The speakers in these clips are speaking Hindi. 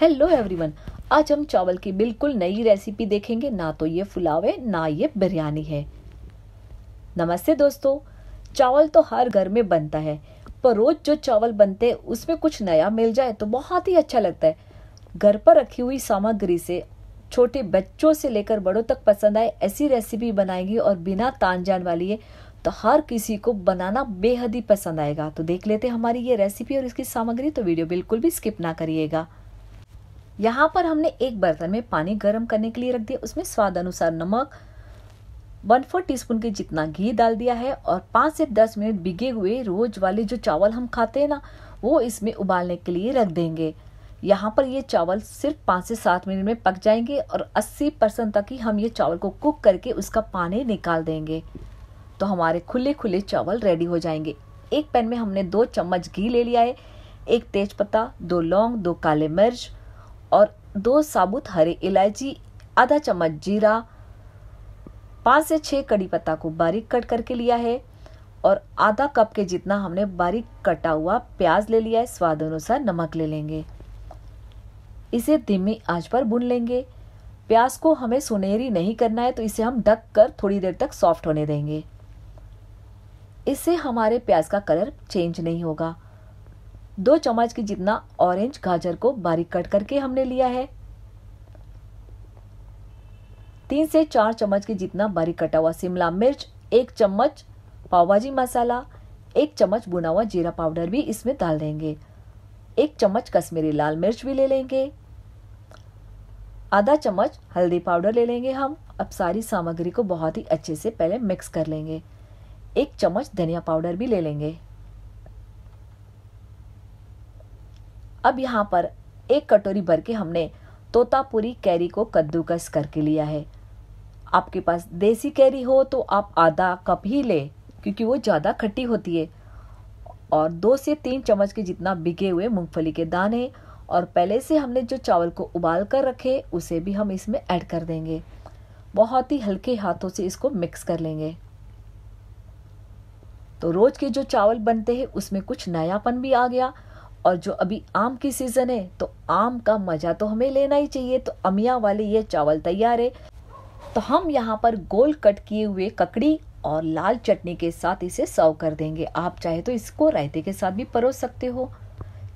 हेलो एवरीवन आज हम चावल की बिल्कुल नई रेसिपी देखेंगे ना तो ये फुलावे ना ये बिरयानी है नमस्ते दोस्तों चावल तो हर घर में बनता है पर रोज जो चावल बनते हैं उसमें कुछ नया मिल जाए तो बहुत ही अच्छा लगता है घर पर रखी हुई सामग्री से छोटे बच्चों से लेकर बड़ों तक पसंद आए ऐसी रेसिपी बनाएंगी और बिना तान जान वाली है तो हर किसी को बनाना बेहद ही पसंद आएगा तो देख लेते हमारी ये रेसिपी और इसकी सामग्री तो वीडियो बिल्कुल भी स्किप ना करिएगा यहाँ पर हमने एक बर्तन में पानी गर्म करने के लिए रख दिया उसमें स्वाद अनुसार नमक वन फोर टी स्पून के जितना घी डाल दिया है और पाँच से दस मिनट बिगे हुए रोज वाले जो चावल हम खाते हैं ना वो इसमें उबालने के लिए रख देंगे यहाँ पर ये चावल सिर्फ पाँच से सात मिनट में पक जाएंगे और अस्सी परसेंट तक ही हम ये चावल को कुक करके उसका पानी निकाल देंगे तो हमारे खुले खुले चावल रेडी हो जाएंगे एक पैन में हमने दो चम्मच घी ले लिया है एक तेज पत्ता दो लौंग दो काले मिर्च और दो साबुत हरे इलायची आधा चम्मच जीरा पाँच से छः कड़ी पत्ता को बारीक कट करके लिया है और आधा कप के जितना हमने बारीक कटा हुआ प्याज ले लिया है स्वाद अनुसार नमक ले लेंगे इसे धीमी आंच पर भून लेंगे प्याज को हमें सुनहरी नहीं करना है तो इसे हम ढक कर थोड़ी देर तक सॉफ्ट होने देंगे इससे हमारे प्याज का कलर चेंज नहीं होगा दो चम्मच की जितना ऑरेंज गाजर को बारीक कट करके हमने लिया है तीन से चार चम्मच के जितना बारीक कटा हुआ शिमला मिर्च एक चम्मच पाव भाजी मसाला एक चम्मच बुना हुआ जीरा पाउडर भी इसमें डाल देंगे एक चम्मच कश्मीरी लाल मिर्च भी ले लेंगे आधा चम्मच हल्दी पाउडर ले लेंगे हम अब सारी सामग्री को बहुत ही अच्छे से पहले मिक्स कर लेंगे एक चम्मच धनिया पाउडर भी ले लेंगे अब यहाँ पर एक कटोरी भर के हमने तोतापुरी कैरी को कद्दूकस करके लिया है आपके पास देसी कैरी हो तो आप आधा कप ही ले क्योंकि वो ज़्यादा खट्टी होती है और दो से तीन चम्मच के जितना बिगे हुए मूंगफली के दाने और पहले से हमने जो चावल को उबाल कर रखे उसे भी हम इसमें ऐड कर देंगे बहुत ही हल्के हाथों से इसको मिक्स कर लेंगे तो रोज़ के जो चावल बनते हैं उसमें कुछ नयापन भी आ गया और जो अभी आम की सीज़न है तो आम का मज़ा तो हमें लेना ही चाहिए तो अमिया वाले ये चावल तैयार है तो हम यहाँ पर गोल कट किए हुए ककड़ी और लाल चटनी के साथ इसे सर्व कर देंगे आप चाहे तो इसको रायते के साथ भी परोस सकते हो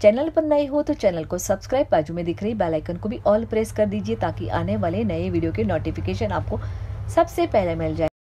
चैनल पर नए हो तो चैनल को सब्सक्राइब बाजू में दिख रही बेल आइकन को भी ऑल प्रेस कर दीजिए ताकि आने वाले नए वीडियो के नोटिफिकेशन आपको सबसे पहले मिल जाए